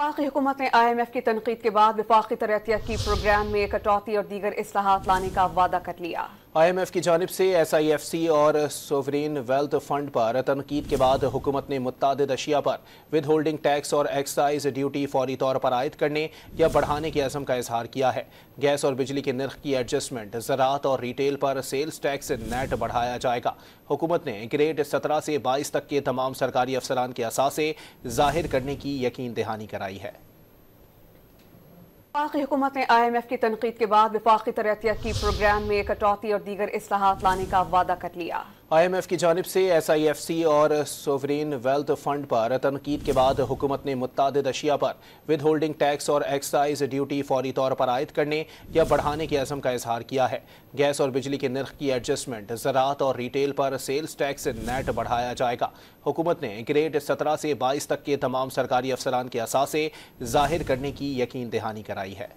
वफाकी हुकूमत ने आई एम एफ की तनकीद के बाद वफाकी तरतिया की प्रोग्राम में कटौती और दीगर असलाहत लाने का वादा कर लिया आईएमएफ की जानब से एसआईएफसी और सोवरेन वेल्थ फंड पर तनकीद के बाद हुकूमत ने मुतद अशिया पर विद होल्डिंग टैक्स और एक्साइज ड्यूटी फौरी तौर पर आयद करने या बढ़ाने के अजम का इजहार किया है गैस और बिजली के नर्ख की एडजस्टमेंट ज़रात और रिटेल पर सेल्स टैक्स नेट बढ़ाया जाएगा हुकूमत ने ग्रेड सत्रह से बाईस तक के तमाम सरकारी अफसरान के असासे जाहिर करने की यकीन दहानी कराई है वफाकी हुकूमत ने आई एम एफ की तनकीद के बाद वफाकी की प्रोग्राम में कटौती और दीगर असलाहत लाने का वादा कर लिया आईएमएफ की जानब से एस आई एफ़ सी और सोवरेन वेल्थ फंड पर तनकीद के बाद हुकूमत ने मुतद अशिया पर विद होल्डिंग टैक्स और एक्साइज ड्यूटी फौरी तौर पर आयद करने या बढ़ाने के अजम का इजहार किया है गैस और बिजली के नर्ख की एडजस्टमेंट ज़रात और रिटेल पर सेल्स टैक्स नेट बढ़ाया जाएगा हुकूमत ने ग्रेड सत्रह से बाईस तक के तमाम सरकारी अफसरान के असासे जाहिर करने की यकीन दहानी कराई है